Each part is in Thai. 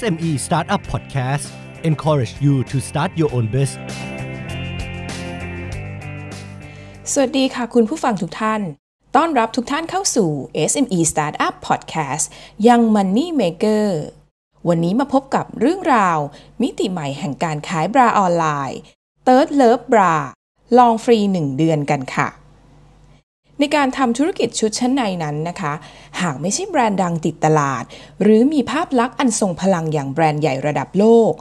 SME Startup Podcast encourage you to start your own biz สวัสดีค่ะคุณผู้ฟังทุกท่าน ต้อนรับทุกท่านเข้าสู่ SME Startup Podcast Young Money Maker วันนี้มาพบกับเรื่องราว มิติใหม่แห่งการขายบราออนไลน์ Third Love Bra ลองฟรี 1 เดือนกันค่ะในการทำธุรกิจชุดชั้นในนั้นนะคะ หากไม่ใช่แบรนด์ดังติดตลาด หรือมีภาพลักษณ์อันทรงพลังอย่างแบรนด์ใหญ่ระดับโลก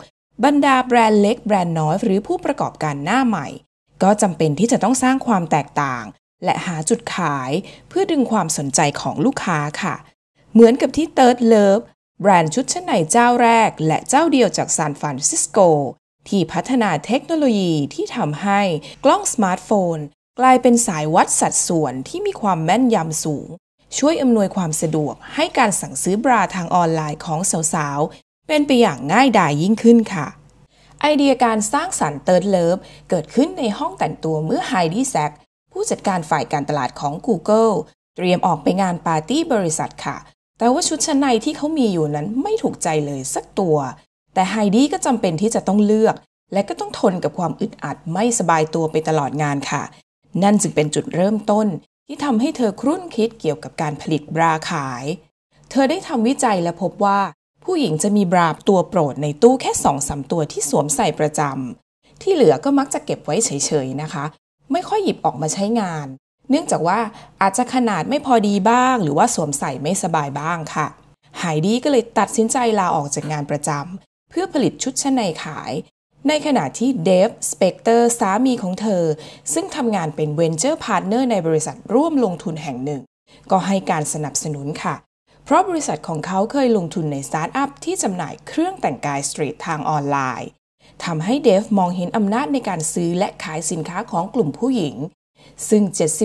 บรรดาแบรนด์เล็กแบรนด์น้อยหรือผู้ประกอบการหน้าใหม่ ก็จำเป็นที่จะต้องสร้างความแตกต่าง และหาจุดขาย เพื่อดึงความสนใจของลูกค้าค่ะ เหมือนกับที่เ h ิร์ดเลิฟแบรนด์ชุดชั้นในเจ้าแรก และเจ้าเดียวจากซานฟรานซิสโก ที่พัฒนาเทคโนโลยีที่ทำให้กล้องสมาร์ทโฟนกลายเป็นสายวัดสัดส่วนที่มีความแม่นยำสูง ช่วยอำนวยความสะดวกให้การสั่งซื้อบราทางออนไลน์ของสาวๆ เป็นไปอย่างง่ายดายยิ่งขึ้นค่ะ ไอเดียการสร้างสารรค์เติร์ดเลิฟเกิดขึ้นในห้องแต่งตัวเมื่อไฮดี้แซกผู้จัดการฝ่ายการตลาดของ Google เตรียมออกไปงานปาร์ตี้บริษัทค่ะ แต่ว่าชุดชั้นในที่เขามีอยู่นั้นไม่ถูกใจเลยสักตัวแต่ไฮดี้ก็จำเป็นที่จะต้องเลือกและก็ต้องทนกับความอึดอัดไม่สบายตัวไปตลอดงานค่ะนั่นจึงเป็นจุดเริ่มต้น ที่ทำให้เธอครุ่นคิดเกี่ยวกับการผลิตบราขาย เธอได้ทำวิจัยและพบว่าผู้หญิงจะมีบราตัวโปรดในตู้แค่สองสาตัวที่สวมใส่ประจำที่เหลือก็มักจะเก็บไว้เฉยๆนะคะ ไม่ค่อยหยิบออกมาใช้งาน เนื่องจากว่าอาจจะขนาดไม่พอดีบ้าง หรือว่าสวมใส่ไม่สบายบ้างค่ะ ไฮดี้ก็เลยตัดสินใจลาออกจากงานประจำเพื่อผลิตชุดชั้นในขายในขณะที่เดฟ สเปกเตอร์ สามีของเธอ ซึ่งทำงานเป็นเวนเจอร์พาร์ทเนอร์ในบริษัทร่วมลงทุนแห่งหนึ่ง ก็ให้การสนับสนุนค่ะ เพราะบริษัทของเขาเคยลงทุนในสตาร์ทอัพที่จำหน่ายเครื่องแต่งกายสตรีททางออนไลน์ทำให้เดฟมองเห็นอำนาจในการซื้อและขายสินค้าของกลุ่มผู้หญิง ซึ่ง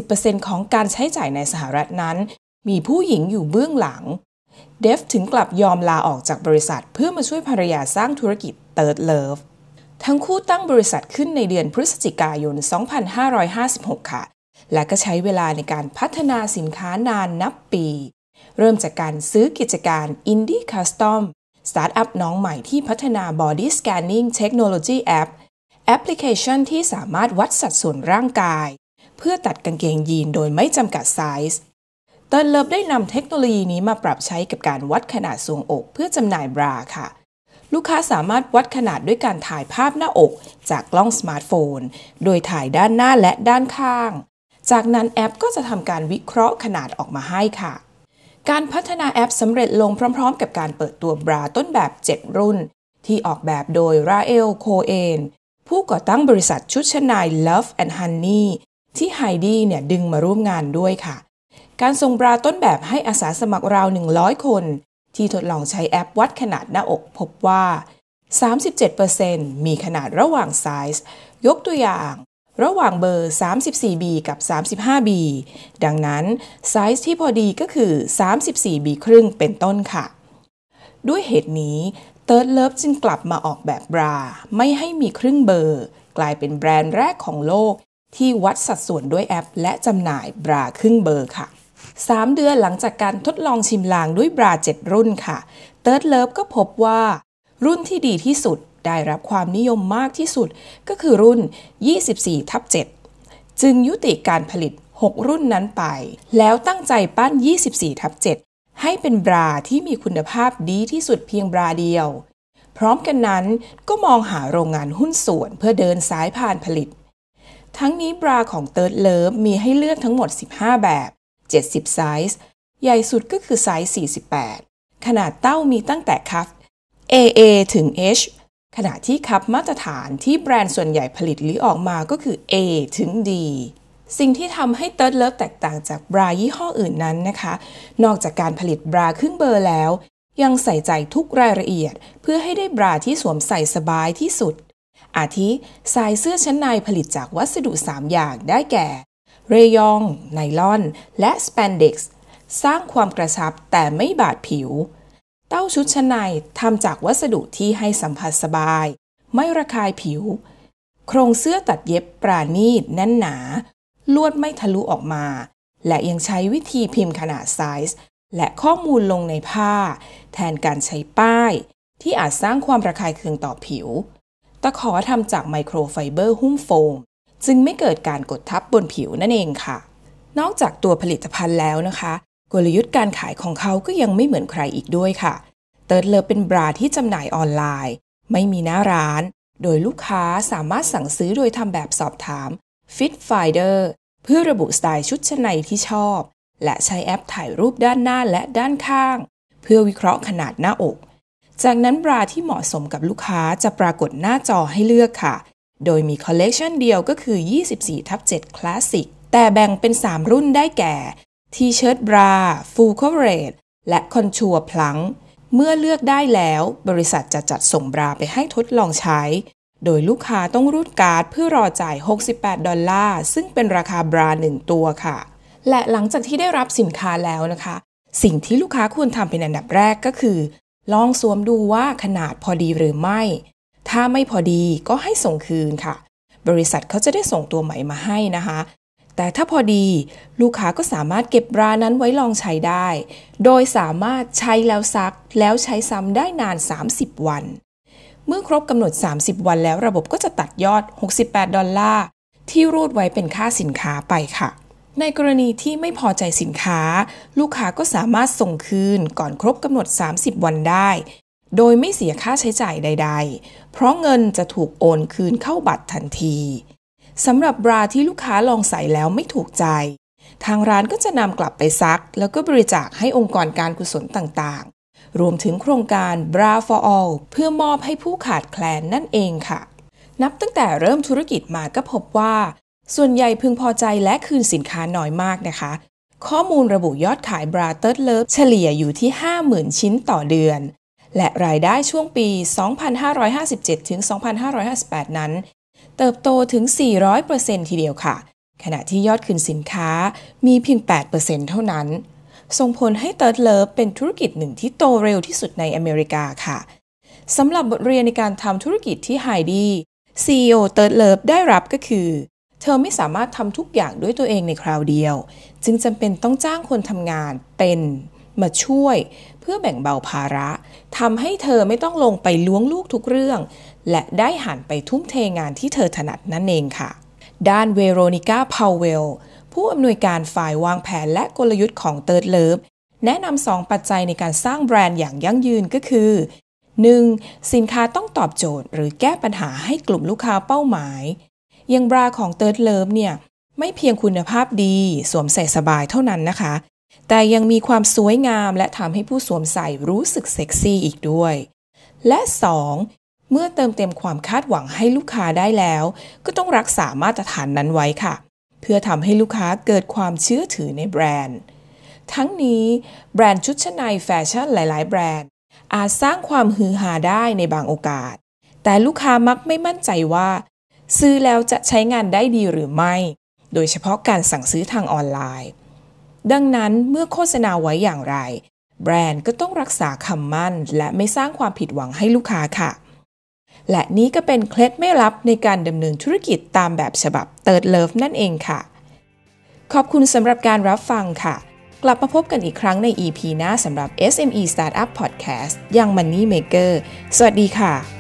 70%ของการใช้จ่ายในสหรัฐนั้น มีผู้หญิงอยู่เบื้องหลังเดฟถึงกลับยอมลาออกจากบริษัทเพื่อมาช่วยภรรยาสร้างธุรกิจ Third Love ทั้งคู่ตั้งบริษัทขึ้นในเดือนพฤศจิกายน 2556 ค่ะ และก็ใช้เวลาในการพัฒนาสินค้านานนับปี เริ่มจากการซื้อกิจการ Indie Custom สตาร์ทอัพน้องใหม่ที่พัฒนา Body Scanning Technology App แอปพลิเคชันที่สามารถวัดสัดส่วนร่างกาย เพื่อตัดกางเกงยีนโดยไม่จำกัดไซส์เติร์นเลิฟได้นำเทคโนโลยีนี้มาปรับใช้กับการวัดขนาดทรวงอกเพื่อจำหน่ายบราค่ะลูกค้าสามารถวัดขนาดด้วยการถ่ายภาพหน้าอกจากกล้องสมาร์ทโฟน โดยถ่ายด้านหน้าและด้านข้าง จากนั้นแอปก็จะทำการวิเคราะห์ขนาดออกมาให้ค่ะ การพัฒนาแอปสำเร็จลงพร้อม ๆ กับการเปิดตัวบราต้นแบบ 7 รุ่น ที่ออกแบบโดยราเอลโคเอนผู้ก่อตั้งบริษัทชุดชั้นาย Love and Honey ที่ไฮดี้เนี่ยดึงมาร่วมงานด้วยค่ะ การส่งบราต้นแบบให้อาสาสมัครราว 100 คนที่ทดลองใช้แอปวัดขนาดหน้าอก พบว่า 37%มีขนาดระหว่างไซส์ ยกตัวอย่าง ระหว่างเบอร์ 34B กับ 35B ดังนั้นไซส์ที่พอดีก็คือ 34B ครึ่งเป็นต้นค่ะ ด้วยเหตุนี้ Third Love จึงกลับมาออกแบบบรา ไม่ให้มีครึ่งเบอร์ กลายเป็นแบรนด์แรกของโลก ที่วัดสัดส่วนด้วยแอปและจำหน่ายบราครึ่งเบอร์ค่ะ3 เดือนหลังจากการทดลองชิมลางด้วยบรา 7 รุ่นค่ะ เติร์ดเลิฟก็พบว่า รุ่นที่ดีที่สุดได้รับความนิยมมากที่สุดก็คือรุ่น 24ทับ7จึงยุติการผลิต 6 รุ่นนั้นไป แล้วตั้งใจปั้น 24 ทับ7ให้เป็นบราที่มีคุณภาพดีที่สุดเพียงบราเดียว พร้อมกันนั้นก็มองหาโรงงานหุ้นส่วนเพื่อเดินสายผ่านผลิต ทั้งนี้บราของเติร์ดเลิฟมีให้เลือกทั้งหมด15แบบ70ไซส์ใหญ่สุดก็คือไซส์48 ขนาดเต้ามีตั้งแต่คัฟ AA ถึง H ขณะที่คัฟมาตรฐานที่แบรนด์ส่วนใหญ่ผลิตหรือออกมาก็คือ A ถึง D สิ่งที่ทำให้เติร์ดเลิฟแตกต่างจากบรายี่ห้ออื่นนั้นนะคะ นอกจากการผลิตบราครึ่งเบอร์แล้ว ยังใส่ใจทุกรายละเอียดเพื่อให้ได้บราที่สวมใส่สบายที่สุด อาทิสายเสื้อชั้นในผลิตจากวัสดุ 3 อย่างได้แก่เรยอง ไนลอนและสเปนเด็กซ์สร้างความกระชับแต่ไม่บาดผิว เต้าชุดชั้นในทำจากวัสดุที่ให้สัมผัสสบาย ไม่ระคายผิว โครงเสื้อตัดเย็บปราณีตแน่นหนา ลวดไม่ทะลุออกมา และยังใช้วิธีพิมพ์ขนาดไซส์และข้อมูลลงในผ้า แทนการใช้ป้าย ที่อาจสร้างความระคายเคืองต่อผิว ตะขอทำจากไมโครไฟเบอร์หุ้มโฟมจึงไม่เกิดการกดทับบนผิวนั่นเองค่ะ นอกจากตัวผลิตภัณฑ์แล้วนะคะ กลยุทธ์การขายของเขาก็ยังไม่เหมือนใครอีกด้วยค่ะ เติร์ดเลิฟเป็นบราที่จำหน่ายออนไลน์ ไม่มีหน้าร้าน โดยลูกค้าสามารถสั่งซื้อโดยทำแบบสอบถาม Fit Finder เพื่อระบุสไตล์ชุดชั้นในที่ชอบ และใช้แอปถ่ายรูปด้านหน้าและด้านข้าง เพื่อวิเคราะห์ขนาดหน้าอก จากนั้นบราที่เหมาะสมกับลูกค้าจะปรากฏหน้าจอให้เลือกค่ะโดยมีคอลเลกชันเดียวก็คือ 24 ทับ7คลาสสิก แต่แบ่งเป็น 3 รุ่นได้แก่ทีเชิ้ตบราฟูลคอเวรจและคอนชัวพลังเมื่อเลือกได้แล้วบริษัทจะจัดส่งบราไปให้ทดลองใช้ โดยลูกค้าต้องรูดการ์ดเพื่อรอจ่าย68 ดอลลาร์ซึ่งเป็นราคาบราหนึ่งตัวค่ะ และหลังจากที่ได้รับสินค้าแล้วนะคะ สิ่งที่ลูกค้าควรทำเป็นอันดับแรกก็คือ ลองสวมดูว่าขนาดพอดีหรือไม่ถ้าไม่พอดีก็ให้ส่งคืนค่ะ บริษัทเขาจะได้ส่งตัวใหม่มาให้นะคะ แต่ถ้าพอดีลูกค้าก็สามารถเก็บรานั้นไว้ลองใช้ได้ โดยสามารถใช้แล้วซักแล้วใช้ซ้ำได้นาน 30 วัน เมื่อครบกำหนด 30 วันแล้วระบบก็จะตัดยอด 68 ดอลลาร์ ที่รูดไว้เป็นค่าสินค้าไปค่ะ ในกรณีที่ไม่พอใจสินค้า ลูกค้าก็สามารถส่งคืนก่อนครบกำหนด 30 วันได้โดยไม่เสียค่าใช้จ่ายใด ๆ เพราะเงินจะถูกโอนคืนเข้าบัตรทันที สำหรับบราที่ลูกค้าลองใส่แล้วไม่ถูกใจ ทางร้านก็จะนำกลับไปซัก แล้วก็บริจาคให้องค์กรการกุศลต่างๆ รวมถึงโครงการ Bra for All เพื่อมอบให้ผู้ขาดแคลนนั่นเองค่ะ นับตั้งแต่เริ่มธุรกิจมาก็พบว่า ส่วนใหญ่พึงพอใจและคืนสินค้าน้อยมากนะคะ ข้อมูลระบุยอดขายบราเตอร์เลิฟเฉลี่ยอยู่ที่ 50,000 ชิ้นต่อเดือนและรายได้ช่วงปี 2557 ถึง 2558 นั้น เติบโตถึง 400%ทีเดียวค่ะ ขณะที่ยอดคืนสินค้ามีเพียง 8%เท่านั้นส่งผลให้เติร์ดเลิฟเป็นธุรกิจหนึ่งที่โตเร็วที่สุดในอเมริกาค่ะสำหรับบทเรียนในการทำธุรกิจที่ไฮดี้ CEO เติร์ดเลิฟได้รับก็คือ เธอไม่สามารถทำทุกอย่างด้วยตัวเองในคราวเดียว จึงจำเป็นต้องจ้างคนทำงานเป็นมาช่วยเพื่อแบ่งเบาภาระทำให้เธอไม่ต้องลงไปล้วงลูกทุกเรื่อง และได้หันไปทุ่มเทงานที่เธอถนัดนั่นเองค่ะ ด้านเวโรนิก้าพาวเวล ผู้อำนวยการฝ่ายวางแผนและกลยุทธ์ของเติร์ดเลิฟแนะนำสองปัจจัยในการสร้างแบรนด์อย่างยั่งยืนก็คือ 1. สินค้าต้องตอบโจทย์หรือแก้ปัญหาให้กลุ่มลูกค้าเป้าหมาย อย่างบราของเติร์ดเลิฟเนี่ยไม่เพียงคุณภาพดี สวมใส่สบายเท่านั้นนะคะแต่ยังมีความสวยงามและทำให้ผู้สวมใส่รู้สึกเซ็กซี่อีกด้วย และ 2. เมื่อเติมเต็มความคาดหวังให้ลูกค้าได้แล้ว ก็ต้องรักษามาตรฐานนั้นไว้ค่ะ เพื่อทำให้ลูกค้าเกิดความเชื่อถือในแบรนด์ ทั้งนี้แบรนด์ชุดชั้นในแฟชั่นหลาย ๆ แบรนด์ อาจสร้างความฮือฮาได้ในบางโอกาส แต่ลูกค้ามักไม่มั่นใจว่า ซื้อแล้วจะใช้งานได้ดีหรือไม่ โดยเฉพาะการสั่งซื้อทางออนไลน์ดังนั้นเมื่อโฆษณาไว้อย่างไร แบรนด์ก็ต้องรักษาคำมั่น และไม่สร้างความผิดหวังให้ลูกค้าค่ะ และนี้ก็เป็นเคล็ดไม่ลับในการดำเนินธุรกิจตามแบบฉบับเติร์ดเลิฟนั่นเองค่ะ ขอบคุณสำหรับการรับฟังค่ะ กลับมาพบกันอีกครั้งใน EP หน้าสำหรับ SME Startup Podcast ยัง Money Maker สวัสดีค่ะ